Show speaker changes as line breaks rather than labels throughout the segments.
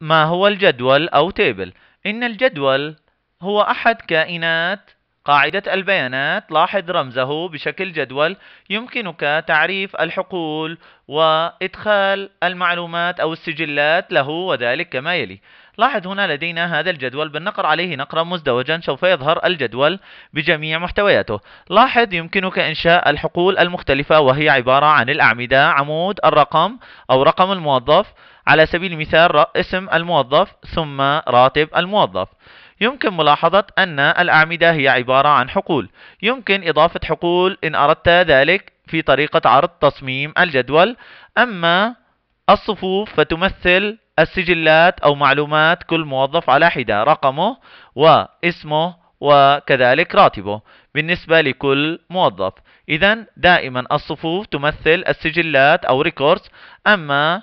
ما هو الجدول أو تيبل؟ إن الجدول هو أحد كائنات قاعدة البيانات لاحظ رمزه بشكل جدول يمكنك تعريف الحقول وإدخال المعلومات أو السجلات له وذلك كما يلي لاحظ هنا لدينا هذا الجدول بالنقر عليه نقرا مزدوجا سوف يظهر الجدول بجميع محتوياته لاحظ يمكنك إنشاء الحقول المختلفة وهي عبارة عن الأعمدة عمود الرقم أو رقم الموظف على سبيل المثال اسم الموظف ثم راتب الموظف يمكن ملاحظة أن الأعمدة هي عبارة عن حقول يمكن إضافة حقول إن أردت ذلك في طريقة عرض تصميم الجدول أما الصفوف فتمثل السجلات أو معلومات كل موظف على حدة رقمه واسمه وكذلك راتبه بالنسبة لكل موظف إذا دائما الصفوف تمثل السجلات أو ريكوردز أما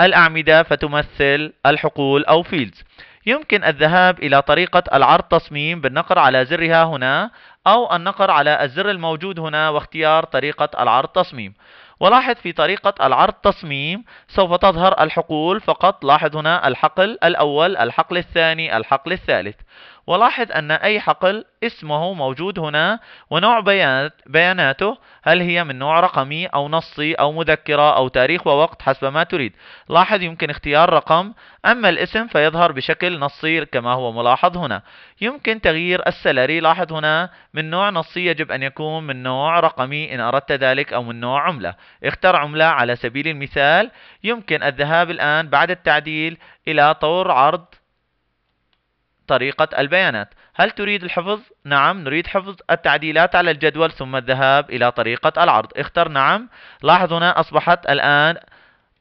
الأعمدة فتمثل الحقول أو فيلدز يمكن الذهاب إلى طريقة العرض تصميم بالنقر على زرها هنا أو النقر على الزر الموجود هنا واختيار طريقة العرض تصميم ولاحظ في طريقة العرض تصميم سوف تظهر الحقول فقط لاحظ هنا الحقل الأول الحقل الثاني الحقل الثالث ولاحظ أن أي حقل اسمه موجود هنا ونوع بيانات بياناته هل هي من نوع رقمي أو نصي أو مذكرة أو تاريخ ووقت حسب ما تريد لاحظ يمكن اختيار رقم أما الاسم فيظهر بشكل نصي كما هو ملاحظ هنا يمكن تغيير السلري لاحظ هنا من نوع نصي يجب أن يكون من نوع رقمي إن أردت ذلك أو من نوع عملة اختر عملة على سبيل المثال يمكن الذهاب الآن بعد التعديل إلى طور عرض طريقة البيانات هل تريد الحفظ؟ نعم نريد حفظ التعديلات على الجدول ثم الذهاب إلى طريقة العرض اختر نعم لاحظ هنا أصبحت الآن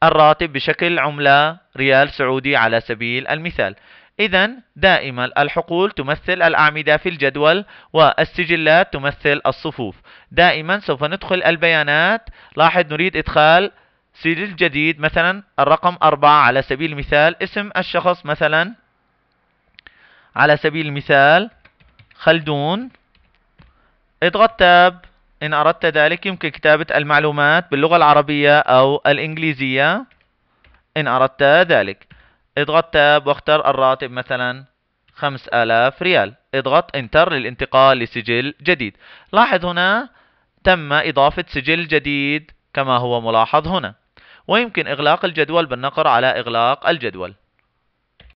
الراتب بشكل عملة ريال سعودي على سبيل المثال إذا دائما الحقول تمثل الأعمدة في الجدول والسجلات تمثل الصفوف دائما سوف ندخل البيانات لاحظ نريد إدخال سجل جديد مثلا الرقم أربعة على سبيل المثال اسم الشخص مثلا على سبيل المثال خلدون اضغط تاب إن أردت ذلك يمكن كتابة المعلومات باللغة العربية أو الإنجليزية إن أردت ذلك اضغط تاب واختر الراتب مثلا 5000 ريال اضغط انتر للانتقال لسجل جديد لاحظ هنا تم إضافة سجل جديد كما هو ملاحظ هنا ويمكن إغلاق الجدول بالنقر على إغلاق الجدول